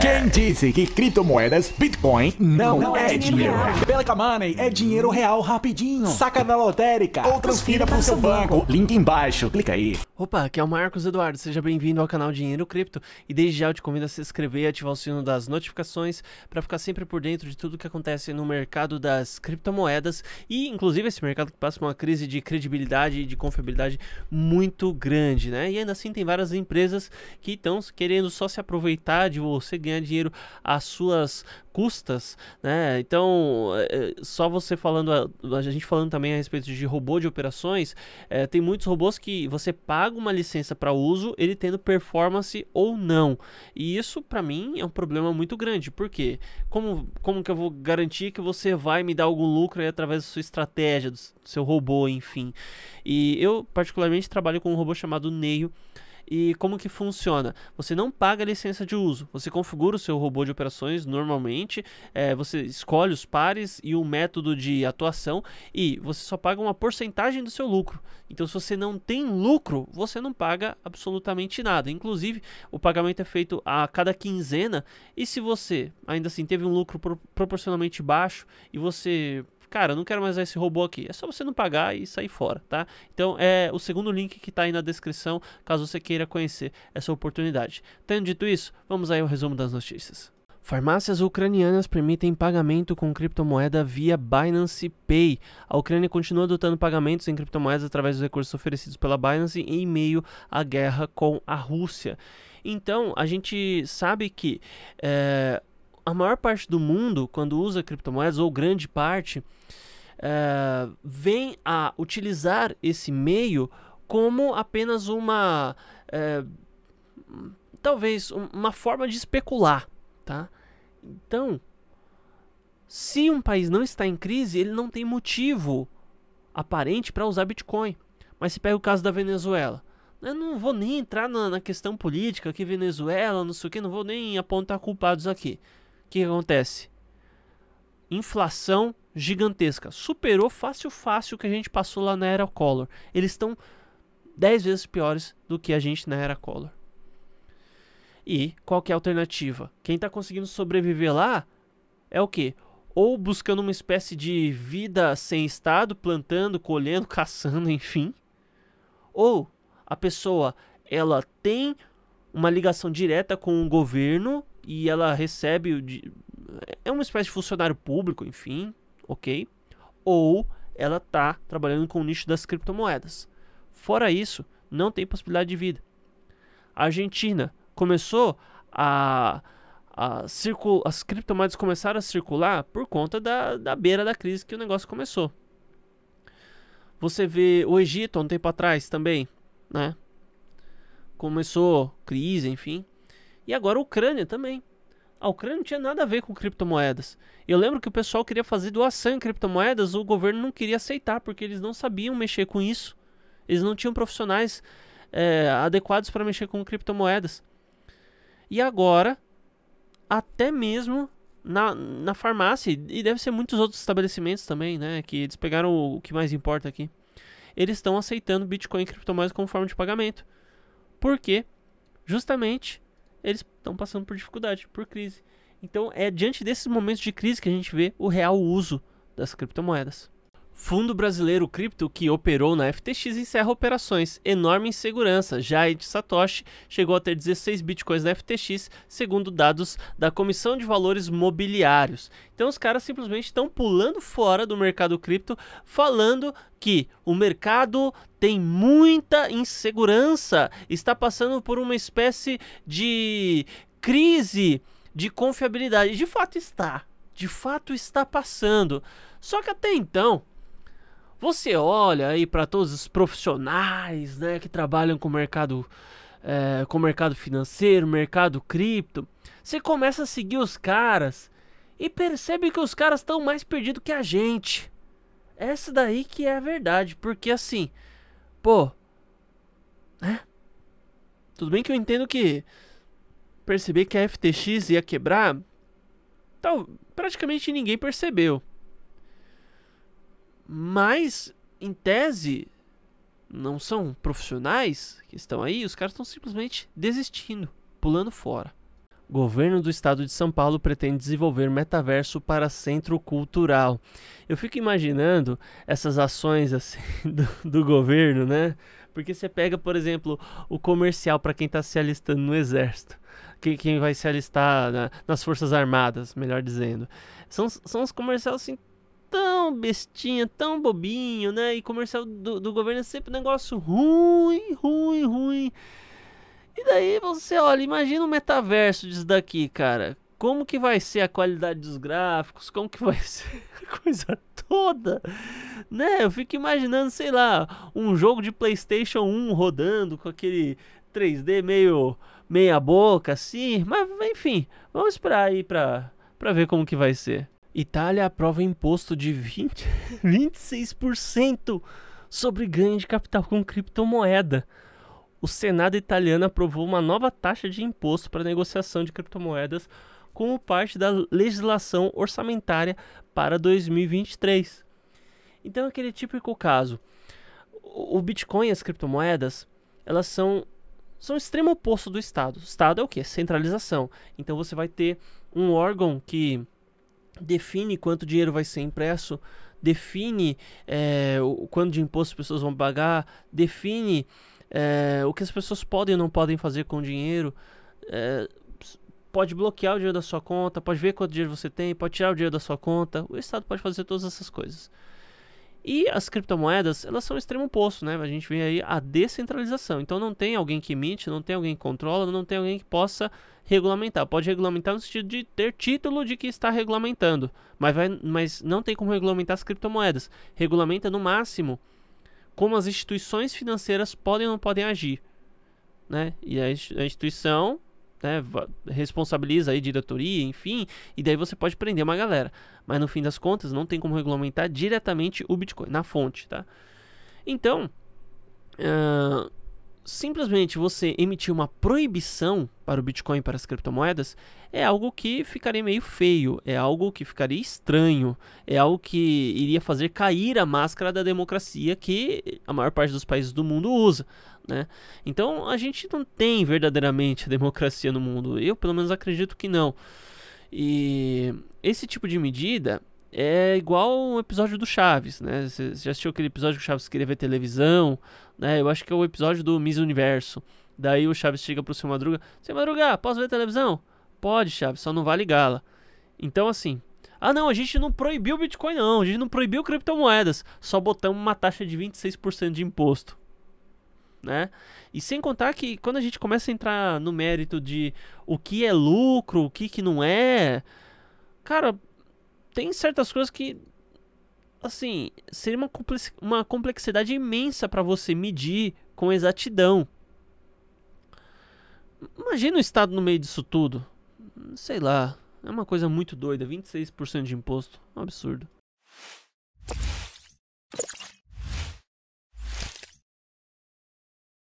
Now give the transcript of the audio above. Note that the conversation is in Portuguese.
Quem disse que criptomoedas, Bitcoin, não, não é, é dinheiro? dinheiro. Pelica Money é dinheiro real rapidinho. Saca da lotérica ou transfira para o seu banco. banco. Link embaixo, clica aí. Opa, aqui é o Marcos Eduardo, seja bem-vindo ao canal Dinheiro Cripto. E desde já eu te convido a se inscrever e ativar o sino das notificações para ficar sempre por dentro de tudo que acontece no mercado das criptomoedas e, inclusive, esse mercado que passa por uma crise de credibilidade e de confiabilidade muito grande, né? E ainda assim tem várias empresas que estão querendo só se aproveitar de você, ganhar dinheiro às suas custas, né? Então, é, é, só você falando, a, a gente falando também a respeito de robô de operações, é, tem muitos robôs que você paga uma licença para uso, ele tendo performance ou não. E isso, para mim, é um problema muito grande. porque Como, como que eu vou garantir que você vai me dar algum lucro através da sua estratégia, do seu robô, enfim? E eu, particularmente, trabalho com um robô chamado Neio, e como que funciona? Você não paga licença de uso, você configura o seu robô de operações normalmente, é, você escolhe os pares e o método de atuação e você só paga uma porcentagem do seu lucro. Então, se você não tem lucro, você não paga absolutamente nada. Inclusive, o pagamento é feito a cada quinzena e se você ainda assim teve um lucro pro proporcionalmente baixo e você cara, eu não quero mais esse robô aqui. É só você não pagar e sair fora, tá? Então é o segundo link que está aí na descrição, caso você queira conhecer essa oportunidade. Tendo dito isso, vamos aí ao resumo das notícias. Farmácias ucranianas permitem pagamento com criptomoeda via Binance Pay. A Ucrânia continua adotando pagamentos em criptomoedas através dos recursos oferecidos pela Binance em meio à guerra com a Rússia. Então, a gente sabe que é, a maior parte do mundo, quando usa criptomoedas, ou grande parte, é, vem a utilizar esse meio como apenas uma. É, talvez uma forma de especular. Tá? Então, se um país não está em crise, ele não tem motivo aparente para usar Bitcoin. Mas se pega o caso da Venezuela. Eu não vou nem entrar na, na questão política que Venezuela, não sei o que, não vou nem apontar culpados aqui. O que acontece? Inflação gigantesca. Superou fácil, fácil o que a gente passou lá na era Collor. Eles estão 10 vezes piores do que a gente na era Collor. E qual que é a alternativa? Quem está conseguindo sobreviver lá é o quê? Ou buscando uma espécie de vida sem estado, plantando, colhendo, caçando, enfim. Ou a pessoa ela tem uma ligação direta com o governo e ela recebe de, é uma espécie de funcionário público, enfim, ok? Ou ela tá trabalhando com o nicho das criptomoedas. Fora isso, não tem possibilidade de vida. A Argentina começou a, a as criptomoedas começaram a circular por conta da, da beira da crise que o negócio começou. Você vê o Egito há um tempo atrás também, né? Começou crise, enfim. E agora a Ucrânia também. A Ucrânia não tinha nada a ver com criptomoedas. Eu lembro que o pessoal queria fazer doação em criptomoedas, o governo não queria aceitar, porque eles não sabiam mexer com isso. Eles não tinham profissionais é, adequados para mexer com criptomoedas. E agora, até mesmo na, na farmácia, e deve ser muitos outros estabelecimentos também, né? Que eles pegaram o, o que mais importa aqui. Eles estão aceitando Bitcoin e criptomoedas como forma de pagamento. Por quê? Justamente eles estão passando por dificuldade, por crise. Então é diante desses momentos de crise que a gente vê o real uso das criptomoedas. Fundo brasileiro cripto que operou na FTX encerra operações. Enorme insegurança. Já Satoshi chegou a ter 16 bitcoins na FTX, segundo dados da Comissão de Valores Mobiliários. Então os caras simplesmente estão pulando fora do mercado cripto, falando que o mercado tem muita insegurança, está passando por uma espécie de crise de confiabilidade. De fato está. De fato está passando. Só que até então, você olha aí para todos os profissionais né, que trabalham com o mercado, é, com o mercado financeiro, mercado cripto. Você começa a seguir os caras e percebe que os caras estão mais perdidos que a gente. Essa daí que é a verdade, porque assim, pô, né? Tudo bem que eu entendo que perceber que a FTX ia quebrar, tal, praticamente ninguém percebeu. Mas, em tese, não são profissionais que estão aí, os caras estão simplesmente desistindo, pulando fora. Governo do Estado de São Paulo pretende desenvolver metaverso para centro cultural. Eu fico imaginando essas ações assim do, do governo, né? Porque você pega, por exemplo, o comercial para quem está se alistando no exército, quem, quem vai se alistar na, nas Forças Armadas, melhor dizendo. São, são os comerciais assim, tão bestinha, tão bobinho, né? E comercial do, do governo é sempre um negócio ruim, ruim, ruim. E daí você olha, imagina o metaverso disso daqui, cara. Como que vai ser a qualidade dos gráficos? Como que vai ser a coisa toda? Né? Eu fico imaginando, sei lá, um jogo de PlayStation 1 rodando com aquele 3D meio meia boca assim, mas enfim, vamos esperar aí para pra ver como que vai ser. Itália aprova imposto de 20, 26% sobre ganho de capital com criptomoeda. O Senado italiano aprovou uma nova taxa de imposto para negociação de criptomoedas como parte da legislação orçamentária para 2023. Então, aquele típico caso. O Bitcoin e as criptomoedas, elas são são o extremo oposto do Estado. O Estado é o que? Centralização. Então você vai ter um órgão que define quanto dinheiro vai ser impresso, define é, o quanto de imposto as pessoas vão pagar, define é, o que as pessoas podem ou não podem fazer com o dinheiro. É, pode bloquear o dinheiro da sua conta, pode ver quanto dinheiro você tem, pode tirar o dinheiro da sua conta. O Estado pode fazer todas essas coisas. E as criptomoedas, elas são extremo oposto, né? A gente vê aí a descentralização. Então não tem alguém que emite, não tem alguém que controla, não tem alguém que possa regulamentar. Pode regulamentar no sentido de ter título de que está regulamentando, mas, vai, mas não tem como regulamentar as criptomoedas. Regulamenta no máximo como as instituições financeiras podem ou não podem agir. Né? E a instituição né, responsabiliza aí diretoria, enfim, e daí você pode prender uma galera. Mas no fim das contas, não tem como regulamentar diretamente o Bitcoin, na fonte, tá? Então, uh, simplesmente você emitir uma proibição para o Bitcoin para as criptomoedas é algo que ficaria meio feio, é algo que ficaria estranho, é algo que iria fazer cair a máscara da democracia que a maior parte dos países do mundo usa. Né? Então a gente não tem verdadeiramente a democracia no mundo, eu pelo menos acredito que não. E esse tipo de medida é igual um episódio do Chaves, né? Você já assistiu aquele episódio que o Chaves queria ver televisão, né? Eu acho que é o episódio do Miss Universo. Daí o Chaves chega pro seu Madruga: Seu Madruga, posso ver televisão? Pode, Chaves, só não ligá-la. Então, assim. Ah, não, a gente não proibiu o Bitcoin, não. A gente não proibiu criptomoedas. Só botamos uma taxa de 26% de imposto. Né? E sem contar que quando a gente começa a entrar no mérito de o que é lucro, o que, que não é. Cara, tem certas coisas que assim, seria uma, uma complexidade imensa para você medir com exatidão. Imagina o Estado no meio disso tudo. Sei lá, é uma coisa muito doida, 26% de imposto, um absurdo.